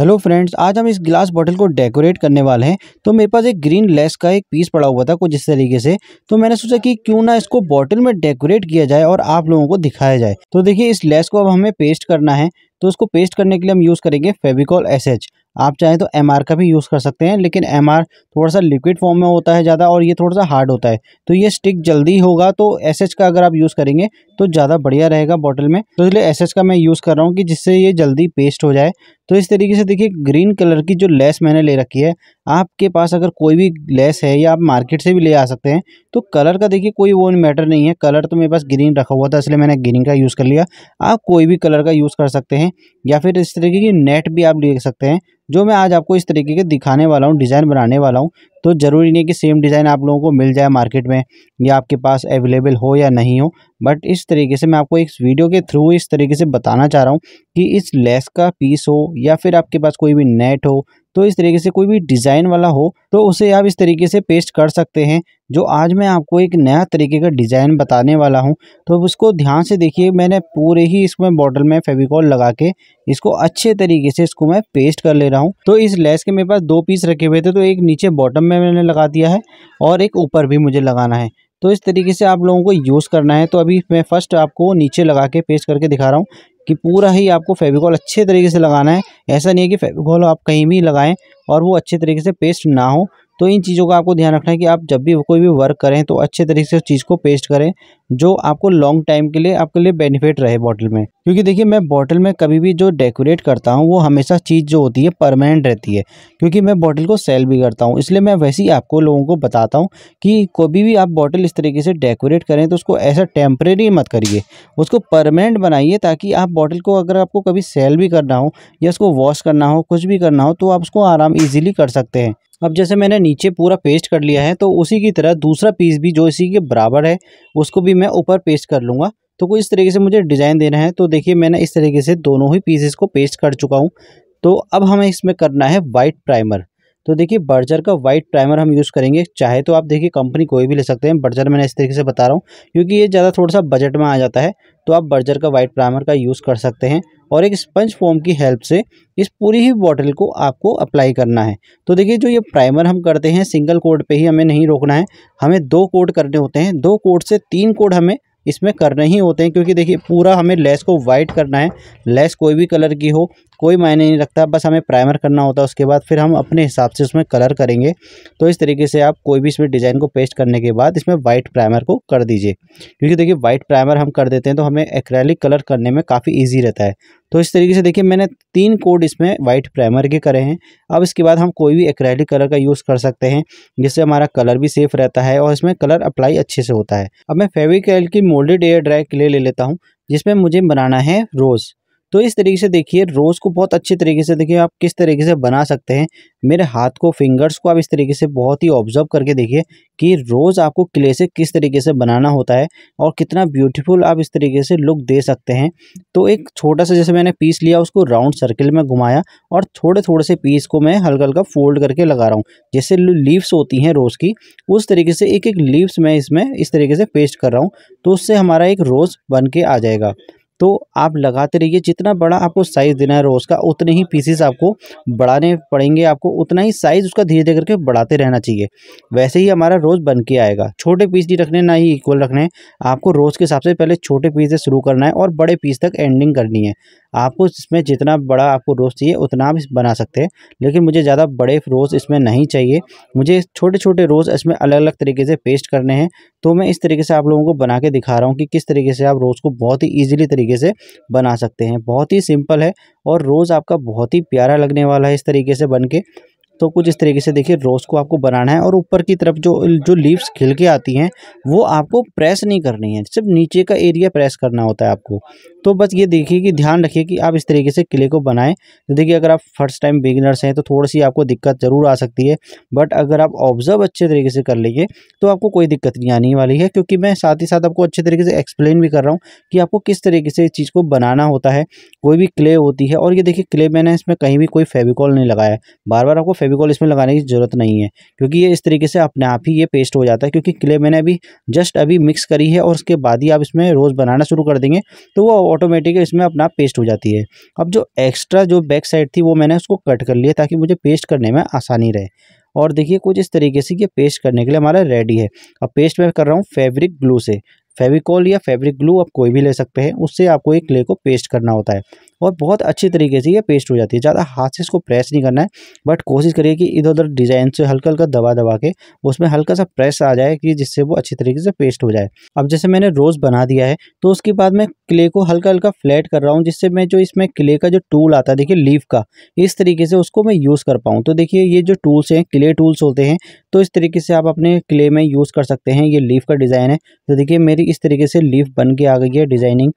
hello friends आज हम इस ग्लास बॉटल को डेकोरेट करने वाले हैं तो मेरे पास एक ग्रीन लेस का एक पीस पड़ा हुआ था कुछ इस तरीके से तो मैंने सोचा कि क्यों ना इसको बॉटल में डेकोरेट किया जाए और आप लोगों को दिखाया जाए तो देखिए इस लेस को अब हमें पेस्ट करना है तो उसको पेस्ट करने के लिए हम यूज़ करेंगे फेविकॉल एस एच आप चाहें तो एम का भी यूज़ कर सकते हैं लेकिन एम थोड़ा सा लिक्विड फॉर्म में होता है ज़्यादा और ये थोड़ा सा हार्ड होता है तो ये स्टिक जल्दी होगा तो एस का अगर आप यूज़ करेंगे तो ज़्यादा बढ़िया रहेगा बॉटल में तो इसलिए एस का मैं यूज़ कर रहा हूँ कि जिससे ये जल्दी पेस्ट हो जाए तो इस तरीके से देखिए ग्रीन कलर की जो लेस मैंने ले रखी है आपके पास अगर कोई भी लेस है या आप मार्केट से भी ले आ सकते हैं तो कलर का देखिए कोई वो मैटर नहीं है कलर तो मेरे पास ग्रीन रखा हुआ था इसलिए मैंने ग्रीन का यूज़ कर लिया आप कोई भी कलर का यूज़ कर सकते हैं या फिर इस तरीके की नेट भी आप ले सकते हैं जो मैं आज आपको इस तरीके के दिखाने वाला हूँ डिज़ाइन बनाने वाला हूँ तो ज़रूरी नहीं कि सेम डिज़ाइन आप लोगों को मिल जाए मार्केट में या आपके पास अवेलेबल हो या नहीं हो बट इस तरीके से मैं आपको इस वीडियो के थ्रू इस तरीके से बताना चाह रहा हूँ कि इस लेस का पीस हो या फिर आपके पास कोई भी नेट हो तो इस तरीके से कोई भी डिज़ाइन वाला हो तो उसे आप इस तरीके से पेस्ट कर सकते हैं जो आज मैं आपको एक नया तरीके का डिज़ाइन बताने वाला हूं तो उसको ध्यान से देखिए मैंने पूरे ही इसमें बॉटल में फेविकॉल लगा के इसको अच्छे तरीके से इसको मैं पेस्ट कर ले रहा हूं तो इस लेस के मेरे पास दो पीस रखे हुए थे तो एक नीचे बॉटम में मैंने लगा दिया है और एक ऊपर भी मुझे लगाना है तो इस तरीके से आप लोगों को यूज़ करना है तो अभी मैं फर्स्ट आपको नीचे लगा के पेस्ट करके दिखा रहा हूँ कि पूरा ही आपको फेविकॉल अच्छे तरीके से लगाना है ऐसा नहीं है कि फेविकॉल आप कहीं भी लगाएं और वो अच्छे तरीके से पेस्ट ना हो तो इन चीज़ों का आपको ध्यान रखना है कि आप जब भी कोई भी वर्क करें तो अच्छे तरीके से उस चीज़ को पेस्ट करें जो आपको लॉन्ग टाइम के लिए आपके लिए बेनिफिट रहे बॉटल में क्योंकि देखिए मैं बॉटल में कभी भी जो डेकोरेट करता हूँ वो हमेशा चीज़ जो होती है परमानेंट रहती है क्योंकि मैं बॉटल को सेल भी करता हूँ इसलिए मैं वैसे ही आपको लोगों को बताता हूँ कि कभी भी आप बॉटल इस तरीके से डेकोरेट करें तो उसको ऐसा टेम्परेरी मत करिए उसको परमानेंट बनाइए ताकि आप बॉटल को अगर आपको कभी सेल भी करना हो या उसको वॉश करना हो कुछ भी करना हो तो आप उसको आराम ईजिली कर सकते हैं अब जैसे मैंने नीचे पूरा पेस्ट कर लिया है तो उसी की तरह दूसरा पीस भी जो इसी के बराबर है उसको भी मैं ऊपर पेस्ट कर लूँगा तो कुछ इस तरीके से मुझे डिज़ाइन देना है तो देखिए मैंने इस तरीके से दोनों ही पीसेस को पेस्ट कर चुका हूँ तो अब हमें इसमें करना है वाइट प्राइमर तो देखिए बर्जर का वाइट प्राइमर हम यूज़ करेंगे चाहे तो आप देखिए कंपनी कोई भी ले सकते हैं बर्जर मैंने इस तरीके से बता रहा हूँ क्योंकि ये ज़्यादा थोड़ा सा बजट में आ जाता है तो आप बर्जर का वाइट प्राइमर का यूज़ कर सकते हैं और एक स्पंज फॉर्म की हेल्प से इस पूरी ही बॉटल को आपको अप्लाई करना है तो देखिए जो ये प्राइमर हम करते हैं सिंगल कोड पर ही हमें नहीं रोकना है हमें दो कोड करने होते हैं दो कोड से तीन कोड हमें इसमें करने ही होते हैं क्योंकि देखिए पूरा हमें लेस को वाइट करना है लेस कोई भी कलर की हो कोई मायने नहीं रखता बस हमें प्राइमर करना होता है उसके बाद फिर हम अपने हिसाब से उसमें कलर करेंगे तो इस तरीके से आप कोई भी इसमें डिज़ाइन को पेस्ट करने के बाद इसमें वाइट प्राइमर को कर दीजिए क्योंकि देखिए वाइट प्राइमर हम कर देते हैं तो हमें एक्रैलिक कलर करने में काफ़ी ईजी रहता है तो इस तरीके से देखिए मैंने तीन कोड इसमें वाइट प्राइमर के करे हैं अब इसके बाद हम कोई भी एक्रैलिक कलर का यूज़ कर सकते हैं जिससे हमारा कलर भी सेफ रहता है और इसमें कलर अप्लाई अच्छे से होता है अब मैं फेविकल की मोल्डेड एयर ड्राई क्ले ले लेता हूँ जिसमें मुझे बनाना है रोज़ तो इस तरीके से देखिए रोज़ को बहुत अच्छे तरीके से देखिए आप किस तरीके से बना सकते हैं मेरे हाथ को फिंगर्स को आप इस तरीके से बहुत ही ऑब्जर्व करके देखिए कि रोज़ आपको क्ले से किस तरीके से बनाना होता है और कितना ब्यूटीफुल आप इस तरीके से लुक दे सकते हैं तो एक छोटा सा जैसे मैंने पीस लिया उसको राउंड सर्किल में घुमाया और थोड़े थोड़े से पीस को मैं हल्का हल्का फोल्ड करके लगा रहा हूँ जैसे लीव्स होती हैं रोज़ की उस तरीके से एक एक लीव्स मैं इसमें इस तरीके से पेस्ट कर रहा हूँ तो उससे हमारा एक रोज़ बन के आ जाएगा तो आप लगाते रहिए जितना बड़ा आपको साइज़ देना है रोज़ का उतने ही पीसेस आपको बढ़ाने पड़ेंगे आपको उतना ही साइज़ उसका धीरे धीरे करके बढ़ाते रहना चाहिए वैसे ही हमारा रोज़ बन के आएगा छोटे पीस नहीं रखने ना ही इक्वल रखने आपको रोज़ के हिसाब से पहले छोटे पीस से शुरू करना है और बड़े पीस तक एंडिंग करनी है आपको इसमें जितना बड़ा आपको रोज़ चाहिए उतना आप बना सकते हैं लेकिन मुझे ज़्यादा बड़े रोज़ इसमें नहीं चाहिए मुझे छोटे छोटे रोज़ इसमें अलग अलग तरीके से पेस्ट करने हैं तो मैं इस तरीके से आप लोगों को बना के दिखा रहा हूँ कि किस तरीके से आप रोज़ को बहुत ही ईजिली तरीके से बना सकते हैं बहुत ही सिंपल है और रोज़ आपका बहुत ही प्यारा लगने वाला है इस तरीके से बन के तो कुछ इस तरीके से देखिए रोज़ को आपको बनाना है और ऊपर की तरफ जो जो लीव्स खिल के आती हैं वो आपको प्रेस नहीं करनी है सिर्फ नीचे का एरिया प्रेस करना होता है आपको तो बस ये देखिए कि ध्यान रखिए कि आप इस तरीके से किले को बनाएं तो देखिए अगर आप फर्स्ट टाइम बिगिनर्स हैं तो थोड़ी सी आपको दिक्कत ज़रूर आ सकती है बट अगर आप ऑब्जर्व अच्छे तरीके से कर लेंगे तो आपको कोई दिक्कत नहीं आने वाली है क्योंकि मैं साथ ही साथ आपको अच्छे तरीके से एक्सप्लेन भी कर रहा हूँ कि आपको किस तरीके से इस चीज़ को बनाना होता है कोई भी क्ले होती है और ये देखिए क्ले मैंने इसमें कहीं भी कोई फेविकॉल नहीं लगाया बार बार आपको फेविकॉल इसमें लगाने की ज़रूरत नहीं है क्योंकि ये इस तरीके से अपने आप ही ये पेस्ट हो जाता है क्योंकि क्ले मैंने अभी जस्ट अभी मिक्स करी है और उसके बाद ही आप इसमें रोज़ बनाना शुरू कर देंगे तो वो ऑटोमेटिक इसमें अपना पेस्ट हो जाती है अब जो एक्स्ट्रा जो बैक साइड थी वो मैंने उसको कट कर लिया ताकि मुझे पेस्ट करने में आसानी रहे और देखिए कुछ इस तरीके से ये पेस्ट करने के लिए हमारा रेडी है अब पेस्ट मैं कर रहा हूँ फेब्रिक ग्लू से फेविकॉल या फैब्रिक ग्लू आप कोई भी ले सकते हैं उससे आपको एक क्ले को पेस्ट करना होता है और बहुत अच्छी तरीके से ये पेस्ट हो जाती है ज़्यादा हाथ से इसको प्रेस नहीं करना है बट कोशिश करिए कि इधर उधर डिज़ाइन से हल्का हल्का दबा दबा के उसमें हल्का सा प्रेस आ जाए कि जिससे वो अच्छी तरीके से पेस्ट हो जाए अब जैसे मैंने रोज़ बना दिया है तो उसके बाद मैं क्ले को हल्का हल्का फ्लैट कर रहा हूँ जिससे मैं जो इसमें क्ले का जो टूल आता है देखिए लीव का इस तरीके से उसको मैं यूज़ कर पाऊँ तो देखिए ये जो टूल्स हैं क्ले टूल्स होते हैं तो इस तरीके से आप अपने क्ले में यूज़ कर सकते हैं ये लीफ का डिज़ाइन है तो देखिए मेरी इस तरीके से लीफ बन के आ गई है डिज़ाइनिंग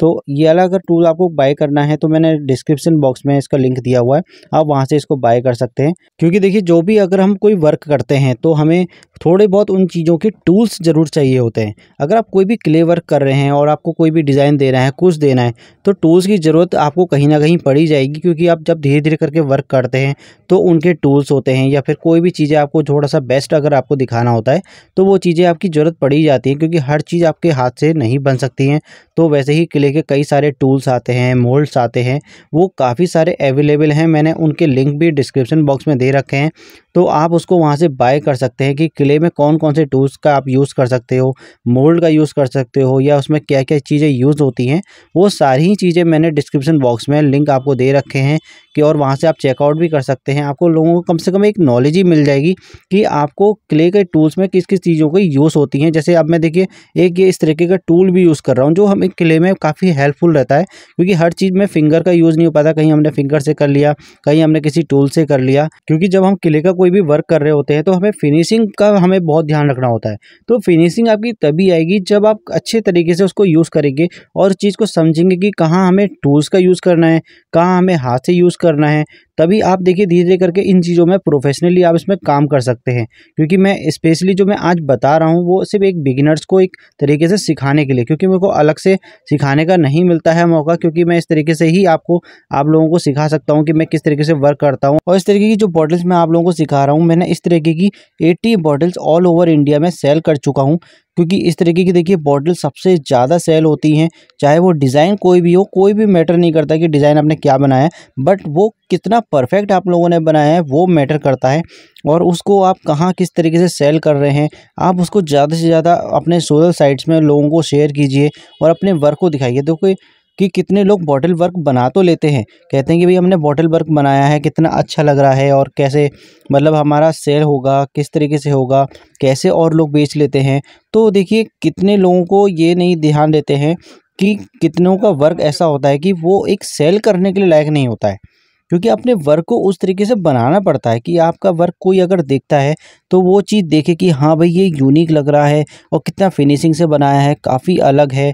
तो ये वाला अगर टूल आपको बाय करना है तो मैंने डिस्क्रिप्शन बॉक्स में इसका लिंक दिया हुआ है आप वहाँ से इसको बाय कर सकते हैं क्योंकि देखिए जो भी अगर हम कोई वर्क करते हैं तो हमें थोड़े बहुत उन चीज़ों के टूल्स ज़रूर चाहिए होते हैं अगर आप कोई भी क्ले वर्क कर रहे हैं और आपको कोई भी डिज़ाइन देना है कुछ देना है तो टूल्स की ज़रूरत आपको कहीं ना कहीं पड़ी जाएगी क्योंकि आप जब धीरे धीरे करके वर्क करते हैं तो उनके टूल्स होते हैं या फिर कोई भी चीज़ें आपको थोड़ा सा बेस्ट अगर आपको दिखाना होता है तो वो चीज़ें आपकी ज़रूरत पड़ी जाती हैं क्योंकि हर चीज़ आपके हाथ से नहीं बन सकती हैं तो वैसे ही क्ले के कई सारे टूल्स आते हैं मोल्ड्स आते हैं वो काफ़ी सारे अवेलेबल हैं मैंने उनके लिंक भी डिस्क्रिप्शन बॉक्स में दे रखे हैं तो आप उसको वहाँ से बाय कर सकते हैं कि क्ले में कौन कौन से टूल्स का आप यूज़ कर सकते हो मोल्ड का यूज़ कर सकते हो या उसमें क्या क्या चीज़ें यूज़ होती हैं वो सारी चीज़ें मैंने डिस्क्रिप्शन बॉक्स में लिंक आपको दे रखे हैं कि और वहाँ से आप चेकआउट भी कर सकते हैं आपको लोगों को कम से कम एक नॉलेज ही मिल जाएगी कि आपको क्ले के टूल्स में किस किस चीज़ों की यूज़ होती हैं जैसे अब मैं देखिए एक ये इस तरीके का टूल भी यूज़ कर रहा हूँ जो हमें क्ले में काफ़ी हेल्पफुल रहता है क्योंकि हर चीज़ में फिंगर का यूज़ नहीं हो पाता कहीं हमने फिंगर से कर लिया कहीं हमने किसी टूल से कर लिया क्योंकि जब हम क्ले का कोई कोई भी वर्क कर रहे होते हैं तो हमें फिनिशिंग का हमें बहुत ध्यान रखना होता है तो फिनिशिंग आपकी तभी आएगी जब आप अच्छे तरीके से उसको यूज़ करेंगे और चीज़ को समझेंगे कि कहाँ हमें टूल्स का यूज़ करना है कहाँ हमें हाथ से यूज़ करना है तभी आप देखिए धीरे धीरे करके इन चीज़ों में प्रोफेशनली आप इसमें काम कर सकते हैं क्योंकि मैं स्पेशली जो मैं आज बता रहा हूँ वो सिर्फ एक बिगिनर्स को एक तरीके से सिखाने के लिए क्योंकि मेरे को अलग से सिखाने का नहीं मिलता है मौका क्योंकि मैं इस तरीके से ही आपको आप लोगों को सिखा सकता हूँ कि मैं किस तरीके से वर्क करता हूँ और इस तरीके की जो बॉटल्स मैं आप लोगों को सिखा रहा हूँ मैंने इस तरीके की eighty bottles all over India में सेल कर चुका हूँ क्योंकि इस तरीके की देखिए बॉटल सबसे ज़्यादा सेल होती हैं चाहे वो डिज़ाइन कोई भी हो कोई भी मैटर नहीं करता कि डिज़ाइन आपने क्या बनाया है बट वो कितना परफेक्ट आप लोगों ने बनाया है वो मैटर करता है और उसको आप कहाँ किस तरीके से सेल कर रहे हैं आप उसको ज़्यादा से ज़्यादा अपने सोशल साइट्स में लोगों को शेयर कीजिए और अपने वर्क को दिखाइए देखो कि कितने लोग बॉटल वर्क बना तो लेते हैं कहते हैं कि भाई हमने बॉटल वर्क बनाया है कितना अच्छा लग रहा है और कैसे मतलब हमारा सेल होगा किस तरीके से होगा कैसे और लोग बेच लेते हैं तो देखिए कितने लोगों को ये नहीं ध्यान देते हैं कि कितनों का वर्क ऐसा होता है कि वो एक सेल करने के लिए लायक नहीं होता है क्योंकि अपने वर्क को उस तरीके से बनाना पड़ता है कि आपका वर्क कोई अगर देखता है तो वो चीज़ देखे कि हाँ भाई ये यूनिक लग रहा है और कितना फिनिशिंग से बनाया है काफ़ी अलग है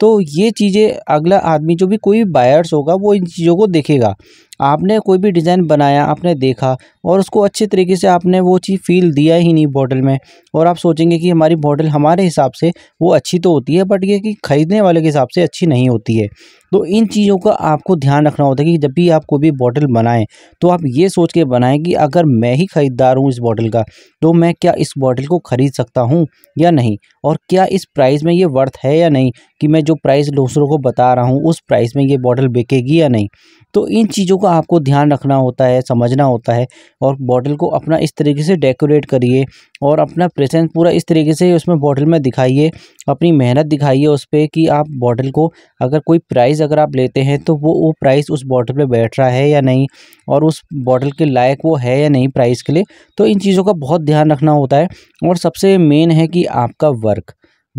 तो ये चीज़ें अगला आदमी जो भी कोई बायर्स होगा वो इन चीज़ों को देखेगा आपने कोई भी डिज़ाइन बनाया आपने देखा और उसको अच्छे तरीके से आपने वो चीज़ फील दिया ही नहीं बॉटल में और आप सोचेंगे कि हमारी बॉटल हमारे हिसाब से वो अच्छी तो होती है बट ये कि ख़रीदने वाले के हिसाब से अच्छी नहीं होती है तो इन चीज़ों का आपको ध्यान रखना होता है कि जब भी आप कोई भी बॉटल बनाएं तो आप ये सोच के बनाएं कि अगर मैं ही ख़रीदार हूँ इस बॉटल का तो मैं क्या इस बॉटल को ख़रीद सकता हूँ या नहीं और क्या इस प्राइस में ये वर्थ है या नहीं कि मैं जो प्राइस दूसरों को बता रहा हूँ उस प्राइस में ये बॉटल बिकेगी या नहीं तो इन चीज़ों को का आपको ध्यान रखना होता है समझना होता है और बॉटल को अपना इस तरीके से डेकोरेट करिए और अपना प्रेजेंस पूरा इस तरीके से उसमें बॉटल में दिखाइए अपनी मेहनत दिखाइए उस पर कि आप बॉटल को अगर कोई प्राइस अगर आप लेते हैं तो वो वो प्राइस उस बॉटल पे बैठ रहा है या नहीं और उस बॉटल के लायक वो है या नहीं प्राइस के लिए तो इन चीज़ों का बहुत ध्यान रखना होता है और सबसे मेन है कि आपका वर्क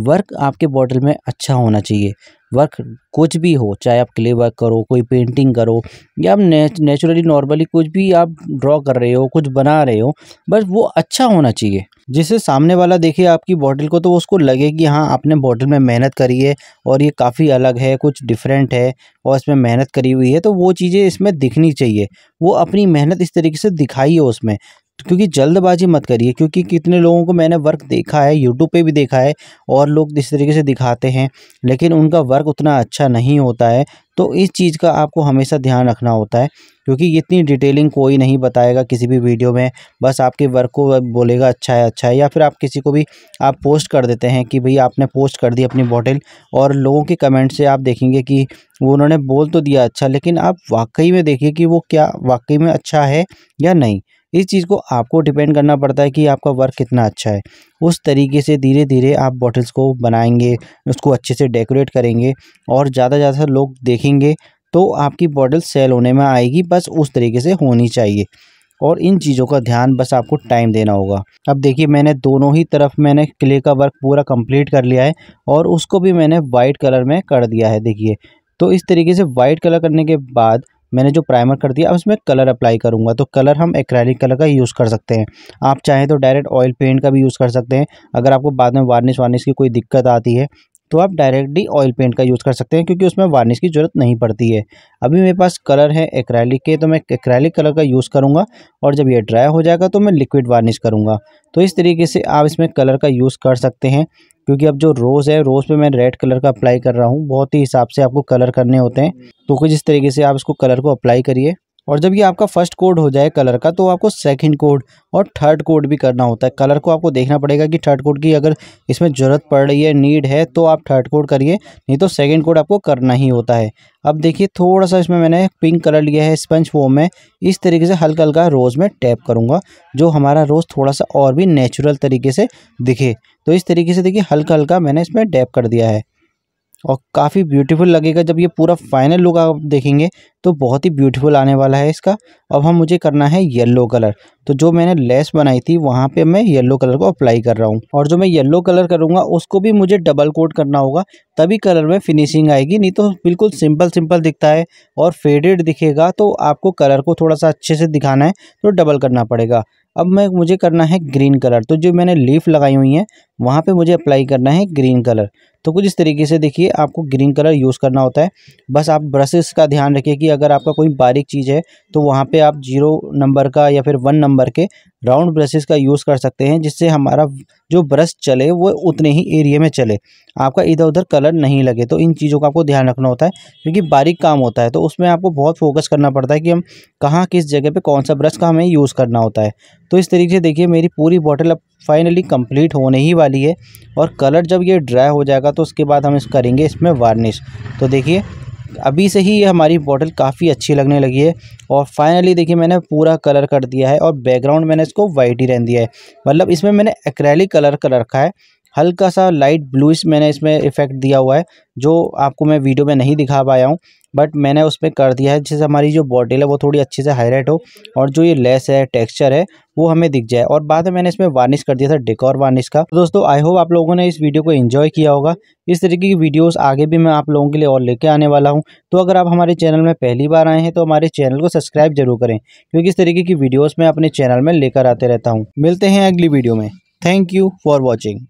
वर्क आपके बॉटल में अच्छा होना चाहिए वर्क कुछ भी हो चाहे आप क्ले वर्क करो कोई पेंटिंग करो या आप नेचुरली नॉर्मली कुछ भी आप ड्रॉ कर रहे हो कुछ बना रहे हो बस वो अच्छा होना चाहिए जिसे सामने वाला देखे आपकी बॉटल को तो उसको लगे कि हाँ आपने बॉटल में मेहनत करी है और ये काफ़ी अलग है कुछ डिफरेंट है और इसमें मेहनत करी हुई है तो वो चीज़ें इसमें दिखनी चाहिए वो अपनी मेहनत इस तरीके से दिखाई है उसमें क्योंकि जल्दबाजी मत करिए क्योंकि कितने लोगों को मैंने वर्क देखा है यूट्यूब पे भी देखा है और लोग इस तरीके से दिखाते हैं लेकिन उनका वर्क उतना अच्छा नहीं होता है तो इस चीज़ का आपको हमेशा ध्यान रखना होता है क्योंकि इतनी डिटेलिंग कोई नहीं बताएगा किसी भी वीडियो में बस आपके वर्क को बोलेगा अच्छा है अच्छा है या फिर आप किसी को भी आप पोस्ट कर देते हैं कि भाई आपने पोस्ट कर दी अपनी बॉटल और लोगों के कमेंट से आप देखेंगे कि वो उन्होंने बोल तो दिया अच्छा लेकिन आप वाकई में देखिए कि वो क्या वाकई में अच्छा है या नहीं इस चीज़ को आपको डिपेंड करना पड़ता है कि आपका वर्क कितना अच्छा है उस तरीके से धीरे धीरे आप बॉटल्स को बनाएंगे उसको अच्छे से डेकोरेट करेंगे और ज़्यादा से ज़्यादा लोग देखेंगे तो आपकी बॉटल सेल होने में आएगी बस उस तरीके से होनी चाहिए और इन चीज़ों का ध्यान बस आपको टाइम देना होगा अब देखिए मैंने दोनों ही तरफ मैंने क्ले का वर्क पूरा कंप्लीट कर लिया है और उसको भी मैंने वाइट कलर में कर दिया है देखिए तो इस तरीके से वाइट कलर करने के बाद मैंने जो प्राइमर कर दिया अब इसमें कलर अप्लाई करूँगा तो कलर हम एक्रैलिक कलर का यूज़ कर सकते हैं आप चाहें तो डायरेक्ट ऑयल पेंट का भी यूज़ कर सकते हैं अगर आपको बाद में वार्निश वार्निश की कोई दिक्कत आती है तो आप डायरेक्टली ऑयल पेंट का यूज़ कर सकते हैं क्योंकि उसमें वार्निश की ज़रूरत नहीं पड़ती है अभी मेरे पास कलर है एक्रैलिक के तो मैं एक्रैलिक कलर का यूज़ करूँगा और जब ये ड्राई हो जाएगा तो मैं लिक्विड वार्निश करूँगा तो इस तरीके से आप इसमें कलर का यूज़ कर सकते हैं क्योंकि अब जो रोज़ है रोज़ पे मैं रेड कलर का अप्लाई कर रहा हूँ बहुत ही हिसाब से आपको कलर करने होते हैं तो कुछ इस तरीके से आप इसको कलर को अप्लाई करिए और जब ये आपका फर्स्ट कोड हो जाए कलर का तो आपको सेकंड कोड और थर्ड कोड भी करना होता है कलर को आपको देखना पड़ेगा कि थर्ड कोड की अगर इसमें ज़रूरत पड़ रही है नीड है तो आप थर्ड कोड करिए नहीं तो सेकंड कोड आपको करना ही होता है अब देखिए थोड़ा सा इसमें मैंने पिंक कलर लिया है स्पंज फोम में इस तरीके से हल्का हल्का रोज़ में टैप करूँगा जो हमारा रोज़ थोड़ा सा और भी नेचुरल तरीके से दिखे तो इस तरीके से देखिए हल्का हल्का मैंने इसमें डैप कर दिया है और काफ़ी ब्यूटीफुल लगेगा जब ये पूरा फाइनल लुक आप देखेंगे तो बहुत ही ब्यूटीफुल आने वाला है इसका अब हम मुझे करना है येलो कलर तो जो मैंने लेस बनाई थी वहाँ पे मैं येलो कलर को अप्लाई कर रहा हूँ और जो मैं येलो कलर करूँगा उसको भी मुझे डबल कोट करना होगा तभी कलर में फिनिशिंग आएगी नहीं तो बिल्कुल सिंपल सिंपल दिखता है और फेडेड दिखेगा तो आपको कलर को थोड़ा सा अच्छे से दिखाना है तो डबल करना पड़ेगा अब मैं मुझे करना है ग्रीन कलर तो जो मैंने लीफ लगाई हुई है वहाँ पे मुझे अप्लाई करना है ग्रीन कलर तो कुछ इस तरीके से देखिए आपको ग्रीन कलर यूज़ करना होता है बस आप ब्रशेस का ध्यान रखिए कि अगर आपका कोई बारीक चीज़ है तो वहाँ पे आप जीरो नंबर का या फिर वन नंबर के राउंड ब्रशेस का यूज़ कर सकते हैं जिससे हमारा जो ब्रश चले वो उतने ही एरिया में चले आपका इधर उधर कलर नहीं लगे तो इन चीज़ों का आपको ध्यान रखना होता है क्योंकि बारीक काम होता है तो उसमें आपको बहुत फोकस करना पड़ता है कि हम कहाँ किस जगह पे कौन सा ब्रश का हमें यूज़ करना होता है तो इस तरीके से देखिए मेरी पूरी बॉटल अब फाइनली कम्प्लीट होने ही वाली है और कलर जब ये ड्राई हो जाएगा तो उसके बाद हम इस करेंगे इसमें वार्निश तो देखिए अभी से ही ये हमारी बॉटल काफ़ी अच्छी लगने लगी है और फाइनली देखिए मैंने पूरा कलर कर दिया है और बैकग्राउंड मैंने इसको वाइट ही रहन दिया है मतलब इसमें मैंने एक्रेलिक कलर कर रखा है हल्का सा लाइट ब्लूइश मैंने इसमें इफ़ेक्ट दिया हुआ है जो आपको मैं वीडियो में नहीं दिखा पाया हूँ बट मैंने उसमें कर दिया है जिससे हमारी जो बॉटल है वो थोड़ी अच्छे से हाईलाइट हो और जो ये लेस है टेक्सचर है वो हमें दिख जाए और बाद में मैंने इसमें वार्निश कर दिया था डेकोर वार्निश का तो दोस्तों आई होप आप लोगों ने इस वीडियो को एंजॉय किया होगा इस तरीके की वीडियोस आगे भी मैं आप लोगों के लिए और लेके आने वाला हूँ तो अगर आप हमारे चैनल में पहली बार आए हैं तो हमारे चैनल को सब्सक्राइब जरूर करें क्योंकि इस तरीके की वीडियोज़ मैं अपने चैनल में लेकर आते रहता हूँ मिलते हैं अगली वीडियो में थैंक यू फॉर वॉचिंग